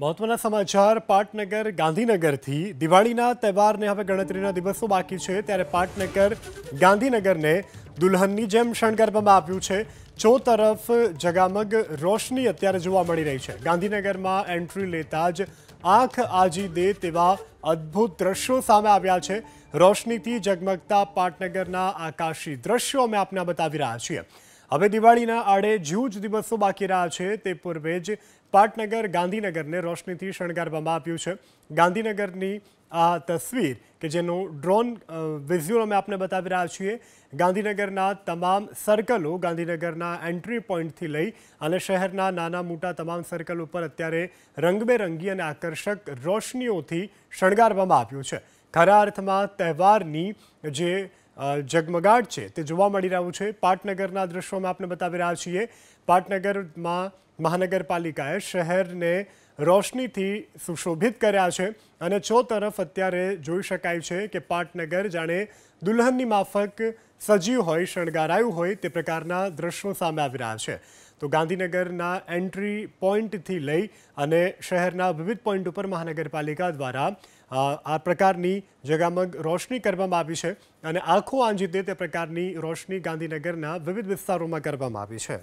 મહત્વનો સમાચાર પાટનગર ગાંધીનગરથી દિવાળીના તહેવારને હવે ગણતરીના દિવસો બાકી છે ત્યારે પાટનગર ગાંધીનગરને દુલ્હનની જેમ શણગારવામાં આવ્યું છે ચો તરફ ઝગમગ રોશની અત્યારે જોવા મળી રહી છે ગાંધીનગરમાં એન્ટ્રી લેતા જ આંખ આજી દે તેવા અદ્ભુત દ્રશ્યો સામે આવ્યા છે રોશનીથી ઝગમગતા પાટનગરના આકાશી દ્રશ્યો અમે આપને બતાવી રહ્યા છીએ હવે દિવાળીના આડે જ્યુ જ દિવસો બાકી રહ્યા છે તે પૂર્વે જ પાટનગર ગાંધીનગરને રોશનીથી શણગારવામાં આવ્યું છે ગાંધીનગરની આ તસવીર કે જેનું ડ્રોન વિઝ્યુઅલ અમે આપને બતાવી રહ્યા છીએ ગાંધીનગરના તમામ સર્કલો ગાંધીનગરના એન્ટ્રી પોઈન્ટથી લઈ અને શહેરના નાના મોટા તમામ સર્કલ ઉપર અત્યારે રંગબેરંગી અને આકર્ષક રોશનીઓથી શણગારવામાં આવ્યું છે करारथमा त्यौहारनी जे जगमगाट छे ते જોવા મળી રાવું છે પાટનગરના દ્રશ્યોમાં આપણે બતાવירા છીએ પાટનગર માં મહાનગરપાલિકાએ શહેરને રોશની થી સુશોભિત કરે આ છે અને છો તરફ અત્યારે જોઈ શકાય છે કે પાટનગર જાણે દુલ્હન ની માફક સજીવ હોય શણગારાયુ હોય તે પ્રકારના દ્રશ્યો સામે આવી રહ્યા છે તો ગાંધીનગર ના એન્ટ્રી પોઈન્ટ થી લઈ અને શહેર ના વિવિધ પોઈન્ટ ઉપર મહાનગરપાલિકા દ્વારા આ પ્રકારની જગમગ રોશની કરવામાં આવી છે અને આંખો આંજીતે તે પ્રકારની રોશની ગાંધીનગર ના વિવિધ વિસ્તારોમાં કરવામાં આવી છે